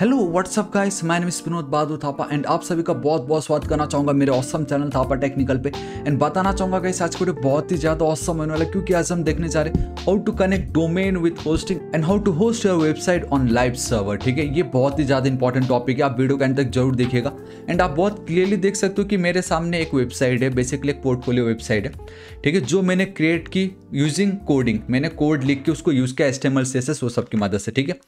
hello what's up guys my name is Vinod Bahadur Thapa and आप सभी का बहुत बहुत स्वागत करना चाहूँगा मेरे ऑसम चैनल थापा टेक्निकल पे एंड बताना चाहूँगा गाइस आज का बहुत ही ज़्यादा औसम होने वाला क्योंकि आज हम देखने जा रहे हैं how to connect domain with hosting and how to host your website on live server ठीक है ये बहुत ही ज़्यादा इंपॉर्टेंट टॉपिक है आप वीडियो के एंड तक जरूर देखिएगा एंड आप बहुत क्लियरली देख सकते हो कि मेरे सामने एक वेबसाइट है बेसिकली एक पोर्टफोलियो वेबसाइट है ठीक है जो मैंने क्रिएट की यूजिंग कोडिंग मैंने कोड लिख के उसको यूज़ किया एस्टेमल सेसेस वो सब की मदद से ठीक है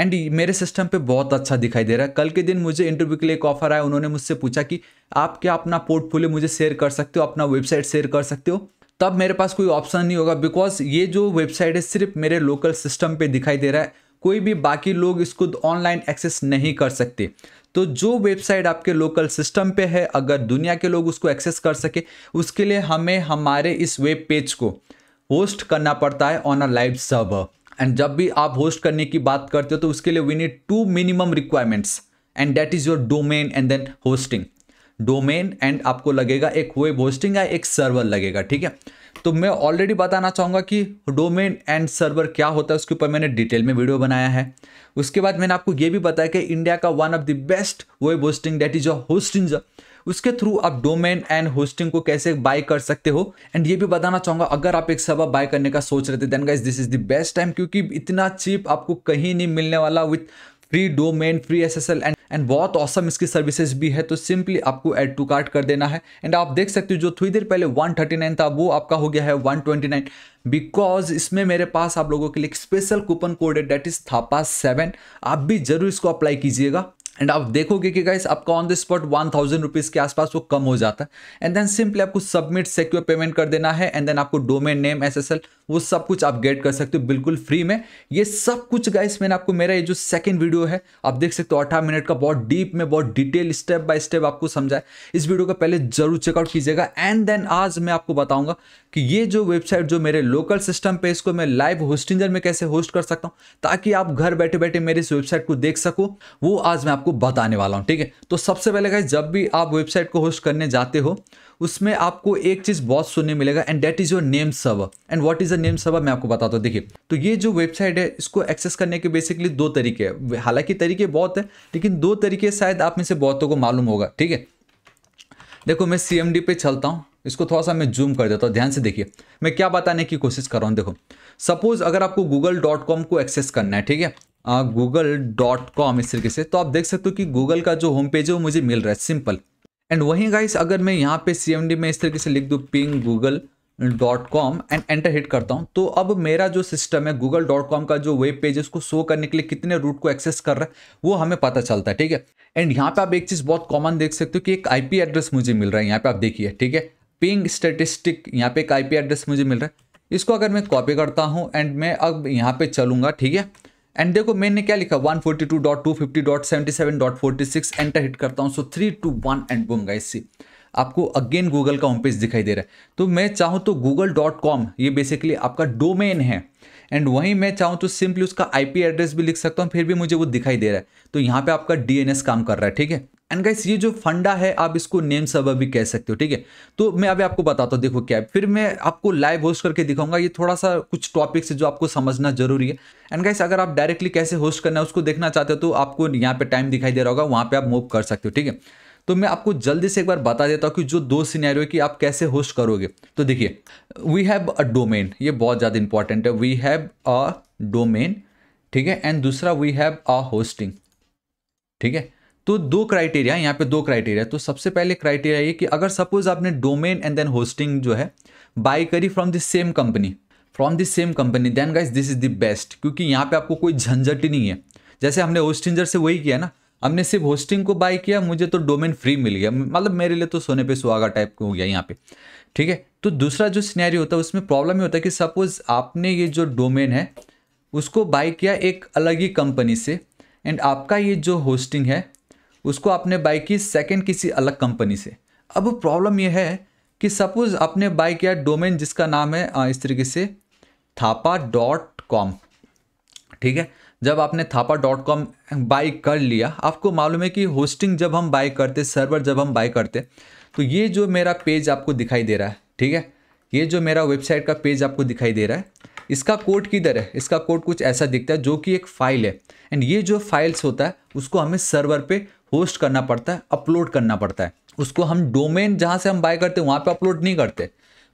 एंड मेरे सिस्टम पे बहुत अच्छा दिखाई दे रहा है कल के दिन मुझे इंटरव्यू के लिए एक ऑफर आया उन्होंने मुझसे पूछा कि आप क्या अपना पोर्टफोलियो मुझे शेयर कर सकते हो अपना वेबसाइट शेयर कर सकते हो तब मेरे पास कोई ऑप्शन नहीं होगा बिकॉज ये जो वेबसाइट है सिर्फ मेरे लोकल सिस्टम पर दिखाई दे रहा है कोई भी बाकी लोग इसको ऑनलाइन एक्सेस नहीं कर सकते तो जो वेबसाइट आपके लोकल सिस्टम पे है अगर दुनिया के लोग उसको एक्सेस कर सके उसके लिए हमें हमारे इस वेब पेज को होस्ट करना पड़ता है on a live server and जब भी आप होस्ट करने की बात करते हो तो उसके लिए we need to minimum requirements and that is your domain and then hosting domain and आपको लगेगा एक वेब होस्टिंग या एक सर्वर लगेगा ठीक है तो मैं ऑलरेडी बताना चाहूँगा कि डोमेन एंड सर्वर क्या होता है उसके ऊपर मैंने डिटेल में वीडियो बनाया है उसके बाद मैंने आपको ये भी बताया कि इंडिया का one of the best web hosting that is your hosting उसके थ्रू आप डोमेन एंड होस्टिंग को कैसे बाय कर सकते हो एंड ये भी बताना चाहूंगा अगर आप एक सबा बाय करने का सोच रहे थे then guys this is the best time क्योंकि इतना चीप आपको कहीं नहीं मिलने वाला with free domain free S S L and and बहुत औसम इसकी सर्विसेज भी है तो सिंपली आपको एड टू कार्ट कर देना है एंड आप देख सकते हो जो थोड़ी देर पहले 139 था वो आपका हो गया है 129 बिकॉज इसमें मेरे पास आप लोगों के लिए एक स्पेशल कूपन कोड है डेट इज थापा सेवन आप भी जरूर इसको अप्लाई कीजिएगा एंड आप देखोगे कि गाइस आपका on the spot one thousand rupees के आसपास वो कम हो जाता है एंड देन सिंपली आपको सबमिट सिक्योर पेमेंट कर देना है एंड देन आपको डोमेन नेम एसएसएल वो सब कुछ आप गेट कर सकते हो बिल्कुल फ्री में ये सब कुछ गाइस मैंने आपको मेरा ये जो सेकंड वीडियो है आप देख सकते हो अठारह मिनट का बहुत डीप में बहुत डिटेल स्टेप बाय स्टेप आपको समझाए इस वीडियो का पहले जरूर चेकआउट कीजिएगा एंड देन आज मैं आपको बताऊंगा कि ये जो वेबसाइट जो मेरे लोकल सिस्टम पे इसको मैं लाइव होस्टिंजर में कैसे होस्ट कर सकता हूँ ताकि आप घर बैठे बैठे मेरे इस वेबसाइट को देख सको वो आज मैं आपको आपको बताने वाला हूँ ठीक है तो सबसे पहले गाइज जब भी आप वेबसाइट को होस्ट करने जाते हो उसमें आपको एक चीज़ बहुत सुनने मिलेगा and that is your name सब and what is a name सब मैं आपको बताता हूँ देखिए तो ये जो वेबसाइट है इसको एक्सेस करने के बेसिकली दो तरीके हैं हालांकि तरीके बहुत है लेकिन दो तरीके शायद आप में से बहुतों को मालूम होगा ठीक है देखो मैं सी पे चलता हूँ इसको थोड़ा सा मैं जूम कर देता हूँ ध्यान से देखिए मैं क्या बताने की कोशिश कर रहा हूँ देखो सपोज़ अगर आपको गूगल को एक्सेस करना है ठीक है गूगल डॉट कॉम इस तरीके से तो आप देख सकते हो कि गूगल का जो होम पेज है वो मुझे मिल रहा है सिंपल एंड वहीं गाइस अगर मैं यहाँ पे सी में इस तरीके से लिख दूँ ping Google dot com and enter hit करता हूँ तो अब मेरा जो सिस्टम है गूगल डॉट कॉम का जो वेब पेज है उसको शो करने के लिए कितने रूट को एक्सेस कर रहा है वो हमें पता चलता है ठीक है एंड यहाँ पे आप एक चीज़ बहुत कॉमन देख सकते हो कि एक पी एड्रेस मुझे मिल रहा है यहाँ पे आप देखिए ठीक है पिंग स्टेटिस्टिक यहाँ पे एक पी एड्रेस मुझे मिल रहा है इसको अगर मैं कॉपी करता हूँ एंड मैं अब यहाँ पे चलूँगा ठीक है एंड देखो मैंने क्या लिखा 142.250.77.46 एंटर हिट करता हूँ so three two one and boom guys see आपको अगेन गूगल का होम पेज दिखाई दे रहा है तो मैं चाहूँ तो गूगल डॉट कॉम ये बेसिकली आपका डोमेन है एंड वहीं मैं चाहूँ तो सिंपली उसका आईपी एड्रेस भी लिख सकता हूँ फिर भी मुझे वो दिखाई दे रहा है तो यहाँ पे आपका डीएनएस काम कर रहा है ठीक है एंड गाइस ये जो फंडा है आप इसको नेम सर्वर भी कह सकते हो ठीक है तो मैं अभी आपको बताता हूँ देखो क्या है फिर मैं आपको लाइव होस्ट करके दिखाऊंगा ये थोड़ा सा कुछ टॉपिक्स है जो आपको समझना जरूरी है एंड गाइस अगर आप डायरेक्टली कैसे होस्ट करना है उसको देखना चाहते हो तो आपको यहाँ पे टाइम दिखाई दे रहा होगा वहाँ पे आप मूव कर सकते हो ठीक है तो मैं आपको जल्दी से एक बार बता देता हूँ कि जो दो सीनैरियो की आप कैसे होस्ट करोगे तो देखिए वी हैव अ डोमेन ये बहुत ज़्यादा इंपॉर्टेंट है वी हैव अ डोमेन ठीक है एंड दूसरा वी हैव अ होस्टिंग ठीक है तो दो क्राइटेरिया यहाँ पे दो क्राइटेरिया तो सबसे पहले क्राइटेरिया ये कि अगर सपोज आपने डोमेन एंड देन होस्टिंग जो है बाई करी from the same company from this same company then guys this is the best क्योंकि यहाँ पे आपको कोई झंझट ही नहीं है जैसे हमने होस्टिंजर से वही किया ना हमने सिर्फ होस्टिंग को बाय किया मुझे तो डोमेन फ्री मिल गया मतलब मेरे लिए तो सोने पे सुहागा टाइप हो गया यहाँ पे ठीक है तो दूसरा जो सीनैरी होता है उसमें प्रॉब्लम ये होता है कि सपोज आपने ये जो डोमेन है उसको बाय किया एक अलग ही कंपनी से एंड आपका ये जो होस्टिंग है उसको आपने बाई की सेकेंड किसी अलग कंपनी से अब प्रॉब्लम यह है कि सपोज़ आपने बाई किया डोमेन जिसका नाम है इस तरीके से थापा डॉट कॉम ठीक है जब आपने थापा डॉट कॉम बाई कर लिया आपको मालूम है कि होस्टिंग जब हम बाई करते सर्वर जब हम बाई करते तो ये जो मेरा पेज आपको दिखाई दे रहा है ठीक है ये जो मेरा वेबसाइट का पेज आपको दिखाई दे रहा है इसका कोड किधर है इसका कोड कुछ ऐसा दिखता है जो कि एक फ़ाइल है एंड ये जो फाइल्स होता है उसको हमें सर्वर पे होस्ट करना पड़ता है अपलोड करना पड़ता है उसको हम डोमेन जहाँ से हम बाय करते हैं वहाँ पर अपलोड नहीं करते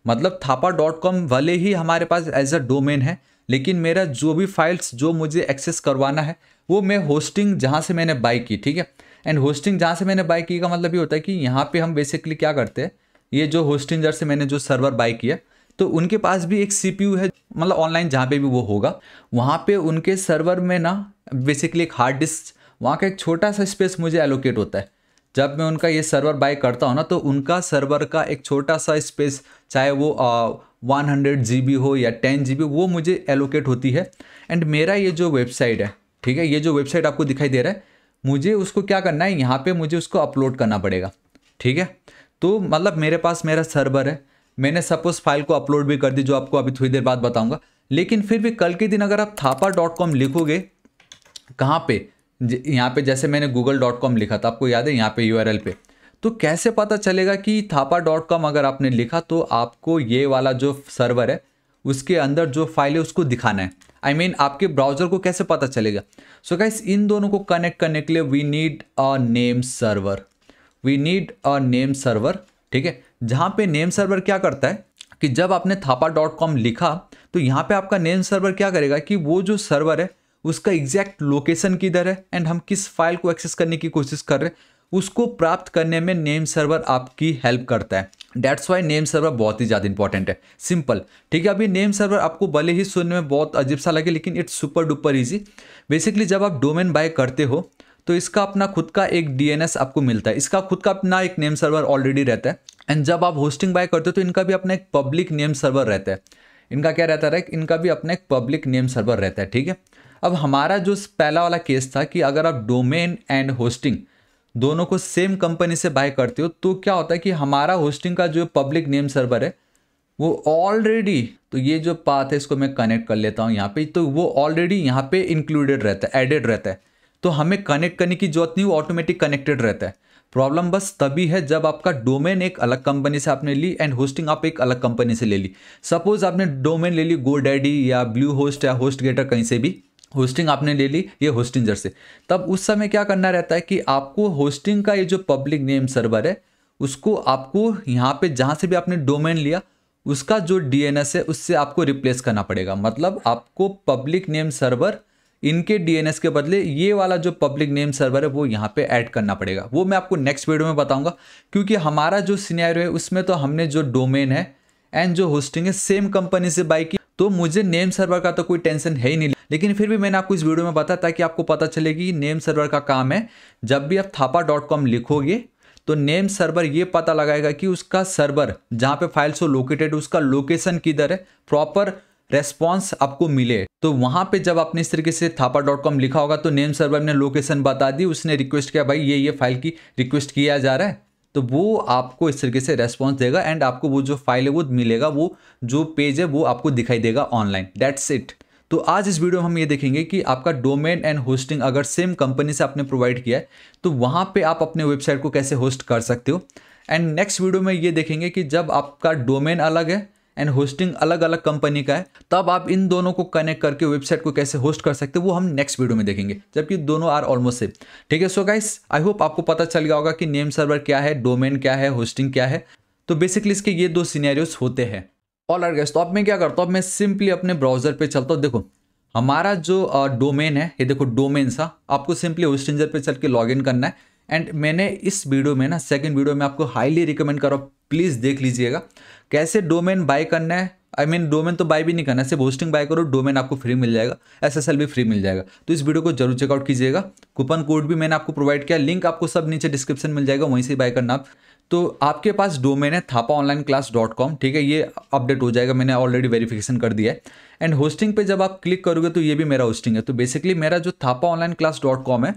मतलब थापा डॉट कॉम भले ही हमारे पास एज अ डोमेन है लेकिन मेरा जो भी फाइल्स जो मुझे एक्सेस करवाना है वो मैं होस्टिंग जहाँ से मैंने बाय की ठीक है एंड होस्टिंग जहाँ से मैंने बाय की का मतलब ये होता है कि यहाँ पे हम बेसिकली क्या करते हैं ये जो होस्टिंग जर से मैंने जो सर्वर बाई किया तो उनके पास भी एक सी है मतलब ऑनलाइन जहाँ पे भी वो होगा वहाँ पर उनके सर्वर में ना बेसिकली एक हार्ड डिस्क वहाँ का एक छोटा सा स्पेस मुझे एलोकेट होता है जब मैं उनका ये सर्वर बाय करता हूँ ना तो उनका सर्वर का एक छोटा सा स्पेस चाहे वो वन हंड्रेड जी बी हो या टेन जी बी वो मुझे एलोकेट होती है एंड मेरा ये जो वेबसाइट है ठीक है ये जो वेबसाइट आपको दिखाई दे रहा है मुझे उसको क्या करना है यहाँ पे मुझे उसको अपलोड करना पड़ेगा ठीक है तो मतलब मेरे पास मेरा सर्वर है मैंने सपोज फाइल को अपलोड भी कर दी जो आपको अभी थोड़ी देर बाद बताऊँगा लेकिन फिर भी कल के दिन अगर आप थापा डॉट कॉम लिखोगे कहाँ पर यहाँ पे जैसे मैंने गूगल डॉट कॉम लिखा था आपको याद है यहाँ पे यू आर एल पे तो कैसे पता चलेगा कि थापा डॉट कॉम अगर आपने लिखा तो आपको ये वाला जो सर्वर है उसके अंदर जो फाइल है उसको दिखाना है आई I मीन mean, आपके ब्राउजर को कैसे पता चलेगा सो so गाइस इन दोनों को कनेक्ट करने के लिए we need a name server we need a name server ठीक है जहाँ पे नेम सर्वर क्या करता है कि जब आपने थापा डॉट कॉम लिखा तो यहाँ पे आपका नेम सर्वर क्या करेगा कि वो जो सर्वर है उसका एग्जैक्ट लोकेशन किधर है एंड हम किस फाइल को एक्सेस करने की कोशिश कर रहे हैं उसको प्राप्त करने में नेम सर्वर आपकी हेल्प करता है डेट्स वाई नेम सर्वर बहुत ही ज़्यादा इंपॉर्टेंट है सिंपल ठीक है अभी नेम सर्वर आपको भले ही सुनने में बहुत अजीब सा लगे लेकिन it's super duper easy basically जब आप डोमेन बाय करते हो तो इसका अपना खुद का एक डीएनएस आपको मिलता है इसका खुद का अपना एक नेम सर्वर ऑलरेडी रहता है एंड जब आप होस्टिंग बाय करते हो तो इनका भी अपना एक पब्लिक नेम सर्वर रहता है इनका क्या रहता है इनका भी अपना एक पब्लिक नेम सर्वर रहता है ठीक है अब हमारा जो पहला वाला केस था कि अगर आप डोमेन एंड होस्टिंग दोनों को सेम कंपनी से बाय करते हो तो क्या होता है कि हमारा होस्टिंग का जो पब्लिक नेम सर्वर है वो ऑलरेडी तो ये जो पाथ है इसको मैं कनेक्ट कर लेता हूँ यहाँ पे तो वो ऑलरेडी यहाँ पे इंक्लूडेड रहता है एडेड रहता है तो हमें कनेक्ट करने की जरूरत नहीं वो ऑटोमेटिक कनेक्टेड रहता है प्रॉब्लम बस तभी है जब आपका डोमेन एक अलग कंपनी से आपने ली एंड होस्टिंग आप एक अलग कंपनी से ले ली सपोज आपने डोमेन ले ली गो डैडी या ब्लू होस्ट या होस्ट गेटर कहीं से भी होस्टिंग आपने ले ली ये होस्टिंग से तब उस समय क्या करना रहता है कि आपको होस्टिंग का ये जो पब्लिक नेम सर्वर है उसको आपको यहाँ पे जहाँ से भी आपने डोमेन लिया उसका जो डीएनएस है उससे आपको रिप्लेस करना पड़ेगा मतलब आपको पब्लिक नेम सर्वर इनके डीएनएस के बदले ये वाला जो पब्लिक नेम सर्वर है वो यहाँ पे ऐड करना पड़ेगा वो मैं आपको नेक्स्ट वीडियो में बताऊंगा क्योंकि हमारा जो सीनियर है उसमें तो हमने जो डोमेन है एंड जो होस्टिंग है सेम कंपनी से बाई की तो मुझे नेम सर्वर का तो कोई टेंशन है ही नहीं लेकिन फिर भी मैंने आपको इस वीडियो में बताया ताकि आपको पता चले कि नेम सर्वर का काम है जब भी आप थापा डॉट कॉम लिखोगे तो नेम सर्वर ये पता लगाएगा कि उसका सर्वर जहाँ पे फाइल्स हो लोकेटेड उसका लोकेशन किधर है प्रॉपर रेस्पॉन्स आपको मिले तो वहाँ पे जब आपने इस तरीके से थापा डॉट कॉम लिखा होगा तो नेम सर्वर ने लोकेशन बता दी उसने रिक्वेस्ट किया भाई ये ये फाइल की रिक्वेस्ट किया जा रहा है तो वो आपको इस तरीके से रेस्पॉन्स देगा एंड आपको वो जो फाइल है वो मिलेगा वो जो पेज है वो आपको दिखाई देगा ऑनलाइन दैट्स इट तो आज इस वीडियो में हम ये देखेंगे कि आपका डोमेन एंड होस्टिंग अगर सेम कंपनी से आपने प्रोवाइड किया है तो वहाँ पे आप अपने वेबसाइट को कैसे होस्ट कर सकते हो एंड नेक्स्ट वीडियो में ये देखेंगे कि जब आपका डोमेन अलग है एंड होस्टिंग अलग अलग कंपनी का है तब आप इन दोनों को कनेक्ट करके वेबसाइट को कैसे होस्ट कर सकते हैं वो हम नेक्स्ट वीडियो में देखेंगे जबकि दोनों आर ऑलमोस्ट सेम ठीक है सो गाइस आई होप आपको पता चल गया होगा कि नेम सर्वर क्या है डोमेन क्या है होस्टिंग क्या है तो बेसिकली इसके ये दो सीनेरियोज होते हैं ऑल आर गेस्ट तो अब मैं क्या करता हूँ मैं सिंपली अपने ब्राउजर पे चलता हूँ देखो हमारा जो डोमेन है ये देखो डोमेन सा आपको सिंपली होस्टिंजर पे चल के इन करना है एंड मैंने इस वीडियो में ना सेकंड वीडियो में आपको हाईली रिकमेंड करो प्लीज़ देख लीजिएगा कैसे डोमेन बाय करना है I I mean mean, domain तो बाय भी नहीं करना सिर्फ होस्टिंग बाय करो डोमेन आपको फ्री मिल जाएगा एस भी फ्री मिल जाएगा तो इस वीडियो को जरूर चेकआउट कीजिएगा कूपन कोड भी मैंने आपको प्रोवाइड किया लिंक आपको सब नीचे डिस्क्रिप्शन मिल जाएगा वहीं से बाय करना आप तो आपके पास डोमेन है Thapa online class dot com ठीक है ये अपडेट हो जाएगा मैंने ऑलरेडी वेरीफिकेशन कर दिया है एंड होस्टिंग पर जब आप क्लिक करोगे तो ये भी मेरा होस्टिंग है तो बेसिकली मेरा जो Thapa online class dot com है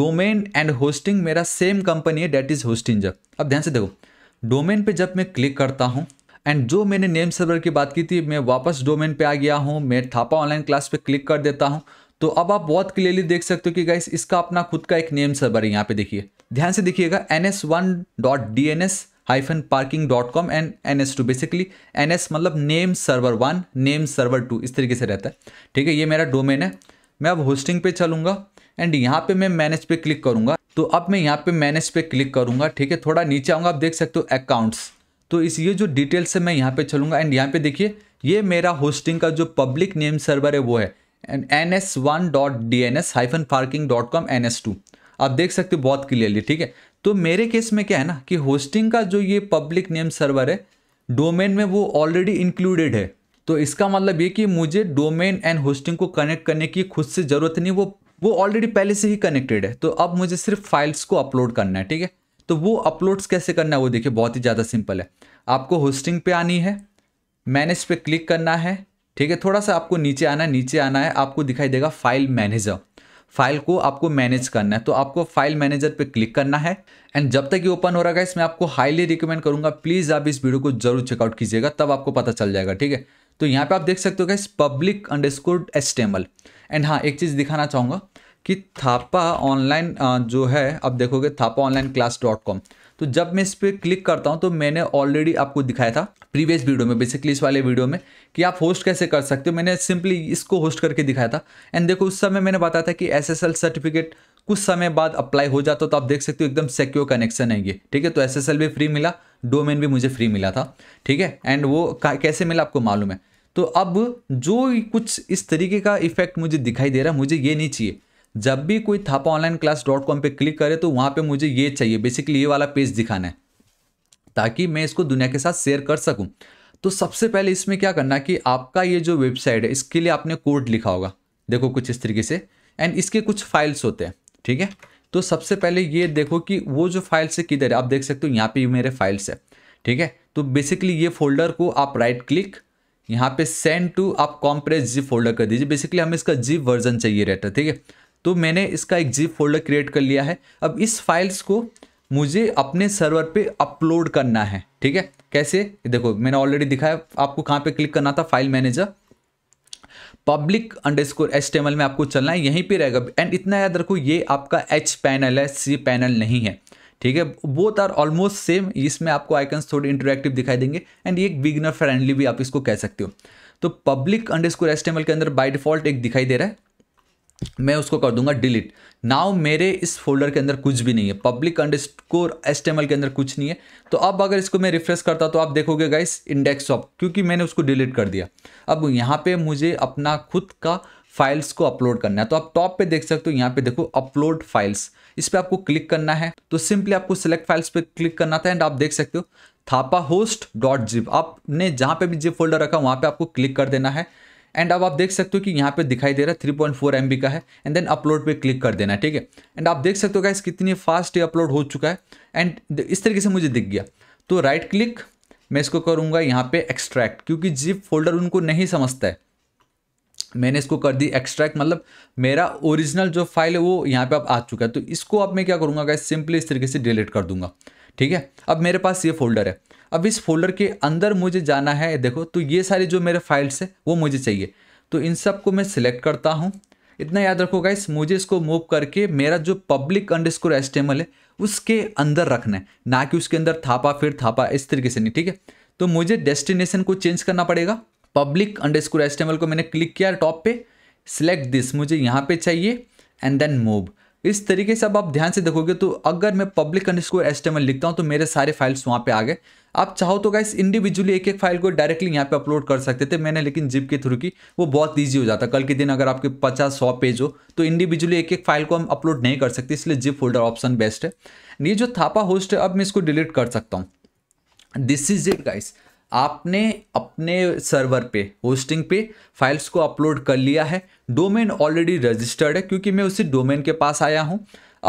डोमेन एंड होस्टिंग मेरा सेम कंपनी है डेट इज़ जब अब ध्यान से देखो डोमेन पे जब मैं क्लिक करता हूँ एंड जो मैंने नेम सर्वर की बात की थी मैं वापस डोमेन पे आ गया हूँ मैं थापा ऑनलाइन क्लास पे क्लिक कर देता हूँ तो अब आप बहुत क्लियरली देख सकते हो कि गाइस इसका अपना खुद का एक नेम सर्वर है यहाँ पे देखिए ध्यान से देखिएगा N S one dot D N S hyphen parking dot com and N S two basically N S मतलब name server one name server two इस तरीके से रहता है ठीक है ये मेरा डोमेन है मैं अब होस्टिंग पे चलूंगा एंड यहाँ पे मैं मैनेज पे क्लिक करूंगा तो अब मैं यहाँ पे मैनेज पे क्लिक करूँगा ठीक है थोड़ा नीचे आऊँगा आप देख सकते हो अकाउंट्स तो इस ये जो डिटेल से मैं यहाँ पे चलूंगा एंड यहाँ पे देखिए ये मेरा होस्टिंग का जो पब्लिक नेम सर्वर है वो है N S one dot D N S hyphen parking dot com N S two आप देख सकते हो बहुत क्लियरली ठीक है तो मेरे केस में क्या है ना कि होस्टिंग का जो ये पब्लिक नेम सर्वर है डोमेन में वो ऑलरेडी इंक्लूडेड है तो इसका मतलब ये कि मुझे डोमेन एंड होस्टिंग को कनेक्ट करने की खुद से ज़रूरत नहीं वो वो ऑलरेडी पहले से ही कनेक्टेड है तो अब मुझे सिर्फ फाइल्स को अपलोड करना है ठीक है तो वो अपलोड्स कैसे करना है वो देखिए बहुत ही ज़्यादा सिंपल है आपको होस्टिंग पे आनी है मैनेज पे क्लिक करना है ठीक है थोड़ा सा आपको नीचे आना है नीचे आना है आपको दिखाई देगा फाइल मैनेजर फाइल को आपको मैनेज करना है तो आपको फाइल मैनेजर पे क्लिक करना है एंड जब तक ये ओपन हो रहा है इसमें आपको हाईली रिकमेंड करूंगा प्लीज़ आप इस वीडियो को जरूर चेकआउट कीजिएगा तब आपको पता चल जाएगा ठीक है तो यहाँ पे आप देख सकते हो गए पब्लिक अंडरस्कोर एस्टेमल एंड हाँ एक चीज़ दिखाना चाहूँगा कि थापा ऑनलाइन जो है अब देखोगे Thapa online class dot com तो जब मैं इस पर क्लिक करता हूँ तो मैंने ऑलरेडी आपको दिखाया था प्रीवियस वीडियो में बेसिकली इस वाले वीडियो में कि आप होस्ट कैसे कर सकते हो मैंने सिंपली इसको होस्ट करके दिखाया था एंड देखो उस समय मैंने बताया था कि एस सर्टिफिकेट कुछ समय बाद अप्लाई हो जाता तो आप देख सकते हो एकदम सिक्योर कनेक्शन है ये ठीक है तो एस भी फ्री मिला डोमेन भी मुझे फ्री मिला था ठीक है एंड वो कैसे मिला आपको मालूम है तो अब जो कुछ इस तरीके का इफेक्ट मुझे दिखाई दे रहा है मुझे ये नहीं चाहिए जब भी कोई Thapa online class dot com पर क्लिक करे तो वहाँ पर मुझे ये चाहिए बेसिकली ये वाला पेज दिखाना है ताकि मैं इसको दुनिया के साथ शेयर कर सकूँ तो सबसे पहले इसमें क्या करना कि आपका ये जो वेबसाइट है इसके लिए आपने कोड लिखा होगा देखो कुछ इस तरीके से एंड इसके कुछ फाइल्स होते हैं ठीक है तो सबसे पहले ये देखो कि वो जो फाइल्स है किधर है आप देख सकते हो यहाँ पे मेरे फाइल्स है ठीक है तो बेसिकली ये फोल्डर को आप राइट क्लिक यहाँ पे सेंड टू आप कॉम्प्रेस जी फोल्डर कर दीजिए बेसिकली हमें इसका जी वर्जन चाहिए रहता है ठीक है तो मैंने इसका एक जीप फोल्डर क्रिएट कर लिया है अब इस फाइल्स को मुझे अपने सर्वर पे अपलोड करना है ठीक है कैसे देखो मैंने ऑलरेडी दिखाया आपको कहाँ पे क्लिक करना था file manager public underscore में आपको चलना है यहीं पे रहेगा एंड इतना याद रखो ये आपका एच पैनल है सी पैनल नहीं है ठीक है बोथ आर ऑलमोस्ट सेम इसमें आपको आइकन्स थोड़े इंटरेक्टिव दिखाई देंगे एंड ये एक बिगनर फ्रेंडली भी आप इसको कह सकते हो तो पब्लिक अंडर स्कोर के अंदर बाई डिफॉल्ट एक दिखाई दे रहा है मैं उसको कर दूंगा डिलीट नाउ मेरे इस फोल्डर के अंदर कुछ भी नहीं है पब्लिक अंडरस्कोर एसटेमल के अंदर कुछ नहीं है तो अब अगर इसको मैं रिफ्रेश करता तो आप देखोगे गाइस इंडेक्स ऑफ क्योंकि मैंने उसको डिलीट कर दिया अब यहाँ पे मुझे अपना खुद का फाइल्स को अपलोड करना है तो आप टॉप पे देख सकते हो यहाँ पे देखो अपलोड फाइल्स इस पर आपको क्लिक करना है तो सिंपली आपको सिलेक्ट फाइल्स पे क्लिक करना था एंड आप देख सकते हो थापा होस्ट डॉट जिप आपने जहाँ पे भी जिप फोल्डर रखा वहाँ पे आपको क्लिक कर देना है एंड अब आप देख सकते हो कि यहाँ पे दिखाई दे रहा है three point four M B का है एंड देन अपलोड पे क्लिक कर देना ठीक है एंड आप देख सकते हो गाइस कितनी फास्ट ये अपलोड हो चुका है एंड इस तरीके से मुझे दिख गया तो राइट क्लिक मैं इसको करूँगा यहाँ पे एक्सट्रैक्ट क्योंकि जिप फोल्डर उनको नहीं समझता है मैंने इसको कर दी एक्सट्रैक्ट मतलब मेरा ओरिजिनल जो फाइल है वो यहाँ पे अब आ चुका है तो इसको अब मैं क्या करूँगा गाइस सिंपली इस तरीके से डिलीट कर दूंगा ठीक है अब मेरे पास ये फोल्डर है अब इस फोल्डर के अंदर मुझे जाना है देखो तो ये सारी जो मेरे फाइल्स है वो मुझे चाहिए तो इन सब को मैं सिलेक्ट करता हूँ इतना याद रखो इस मुझे इसको मूव करके मेरा जो पब्लिक अंडर स्कोर है उसके अंदर रखना है ना कि उसके अंदर थापा फिर थापा इस तरीके से नहीं ठीक है तो मुझे डेस्टिनेशन को चेंज करना पड़ेगा पब्लिक अंडर स्कोर को मैंने क्लिक किया टॉप पे सिलेक्ट दिस मुझे यहाँ पे चाहिए एंड देन मूव इस तरीके से अब आप ध्यान से देखोगे तो अगर मैं पब्लिक अंडरस्कोर एस्टेमल लिखता हूँ तो मेरे सारे फाइल्स वहाँ पे आ गए आप चाहो तो गाइस इंडिविजुअली एक एक फाइल को डायरेक्टली यहाँ पे अपलोड कर सकते थे मैंने लेकिन जिप के थ्रू की वो बहुत ईजी हो जाता कल के दिन अगर आपके पचास सौ पेज हो तो इंडिविजुअली एक एक फाइल को हम अपलोड नहीं कर सकते इसलिए जिप फोल्डर ऑप्शन बेस्ट है ये जो थापा होस्ट है अब मैं इसको डिलीट कर सकता हूँ दिस इज इट गाइस आपने अपने सर्वर पे होस्टिंग पे फाइल्स को अपलोड कर लिया है डोमेन ऑलरेडी रजिस्टर्ड है क्योंकि मैं उसी डोमेन के पास आया हूँ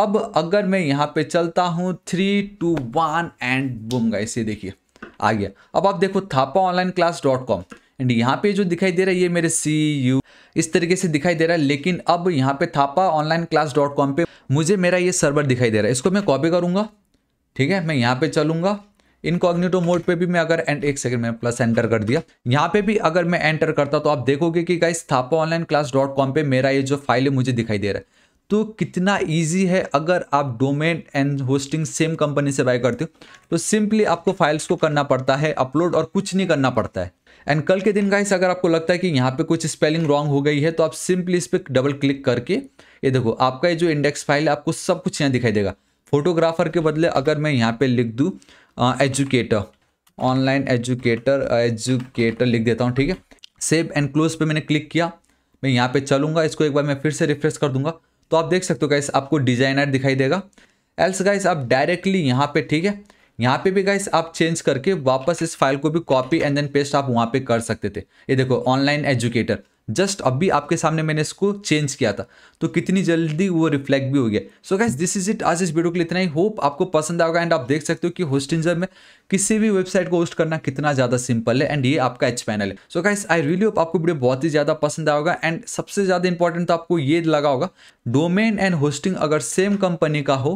अब अगर मैं यहाँ पे चलता हूँ three two one and boom इसे देखिए आ गया अब आप देखो Thapa online class dot com and यहाँ पे जो दिखाई दे रहा है ये मेरे सी यू इस तरीके से दिखाई दे रहा है लेकिन अब यहाँ पे Thapa online class dot com पर मुझे मेरा ये सर्वर दिखाई दे रहा है इसको मैं कॉपी करूँगा ठीक है मैं यहाँ पे चलूँगा इनकॉग्निटो मोड पे भी मैं अगर एंड एक सेकंड में प्लस एंटर कर दिया यहाँ पे भी अगर मैं एंटर करता तो आप देखोगे कि guys Thapa online class dot com पर मेरा ये जो फाइल है मुझे दिखाई दे रहा है तो कितना इजी है अगर आप domain and hosting same company से बाय करते हो तो सिंपली आपको फाइल्स को करना पड़ता है अपलोड और कुछ नहीं करना पड़ता है एंड कल के दिन गाइस अगर आपको लगता है कि यहाँ पे कुछ स्पेलिंग रॉन्ग हो गई है तो आप सिंपली इस पर डबल क्लिक करके ये देखो आपका ये जो इंडेक्स फाइल है आपको सब कुछ यहाँ दिखाई देगा फोटोग्राफर के बदले अगर मैं यहाँ पे लिख दूँ एजुकेटर ऑनलाइन एजुकेटर एजुकेटर लिख देता हूँ ठीक है सेव एंड क्लोज पे मैंने क्लिक किया मैं यहाँ पे चलूंगा इसको एक बार मैं फिर से रिफ्रेश कर दूंगा तो आप देख सकते हो गाइस आपको डिजाइनर दिखाई देगा एल्स गाइस आप डायरेक्टली यहाँ पे ठीक है यहाँ पे भी गाइस आप चेंज करके वापस इस फाइल को भी कॉपी एंड देन पेस्ट आप वहाँ पे कर सकते थे ये देखो ऑनलाइन एजुकेटर जस्ट अभी आपके सामने मैंने इसको चेंज किया था तो कितनी जल्दी वो रिफ्लेक्ट भी हो गया so guys this is it आज इस वीडियो के लिए इतना ही होप आपको पसंद आएगा एंड आप देख सकते हो कि होस्टिंजर में किसी भी वेबसाइट को होस्ट करना कितना ज़्यादा सिंपल है एंड ये आपका एच पैनल है so guys I really hope आपको वीडियो बहुत ही ज़्यादा पसंद आएगा एंड सबसे ज़्यादा इंपॉर्टेंट तो आपको ये लगा होगा डोमेन एंड होस्टिंग अगर सेम कंपनी का हो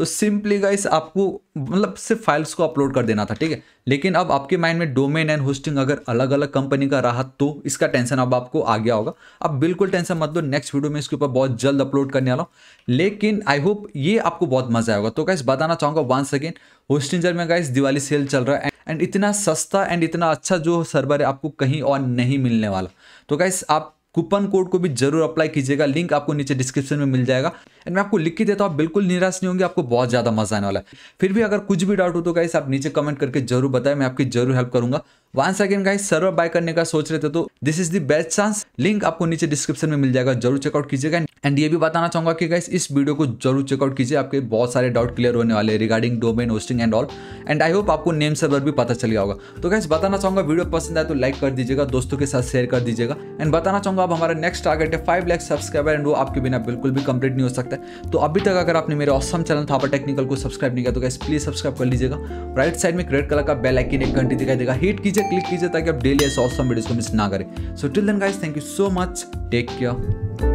तो सिंपली गाइस आपको मतलब सिर्फ फाइल्स को अपलोड कर देना था ठीक है लेकिन अब आपके माइंड में डोमेन एंड होस्टिंग अगर अलग अलग कंपनी का रहा तो इसका टेंशन अब आपको आ गया होगा अब बिल्कुल टेंशन मत लो नेक्स्ट वीडियो में इसके ऊपर बहुत जल्द अपलोड करने वाला हूँ लेकिन आई होप ये आपको बहुत मजा आएगा तो गाइस बताना वन वंस अगेन जर में गाइस दिवाली सेल चल रहा है एंड इतना सस्ता एंड इतना अच्छा जो सर्वर है आपको कहीं और नहीं मिलने वाला तो गाइस आप कूपन कोड को भी जरूर अप्लाई कीजिएगा लिंक आपको नीचे डिस्क्रिप्शन में मिल जाएगा एंड मैं आपको लिख के देता हूँ आप बिल्कुल निराश नहीं होंगे आपको बहुत ज़्यादा मजा आने वाला है फिर भी अगर कुछ भी डाउट हो तो गाइस आप नीचे कमेंट करके जरूर बताएं मैं आपकी जरूर हेल्प करूंगा one second guys server buy करने का सोच रहे थे तो this is the best chance link आपको नीचे डिस्क्रिप्शन में मिल जाएगा जरूर चेकआउट कीजिएगा एंड ये भी बताना चाहूंगा कि गाइस इस वीडियो को जरूर चेकआउट कीजिए आपके बहुत सारे डाउट क्लियर होने वाले regarding domain hosting and all and I hope आपको नेम सर्वर भी पता चल गया होगा तो गाइस बताना चाहूंगा वीडियो पसंद आए तो लाइक कर दीजिएगा दोस्तों के साथ शेयर कर दीजिएगा एंड बताना चाहूंगा आप हमारा नेक्स्ट टारगेट है फाइव लैक्स सब्सक्राइबर एंड वो आपके बिना बिल्कुल भी कंप्लीट नहीं हो सकता सकता है तो अभी तक अगर आपने मेरे ऑसम चैनल थापर टेक्निकल को सब्सक्राइब नहीं किया तो गैस प्लीज़ सब्सक्राइब कर लीजिएगा राइट साइड में रेड कलर का बेल आइकन एक घंटी दिखाई देगा हिट कीजिए क्लिक कीजिए ताकि आप डेली ऐसे ऑसम वीडियोज़ को मिस ना करें so till then guys thank you so much take care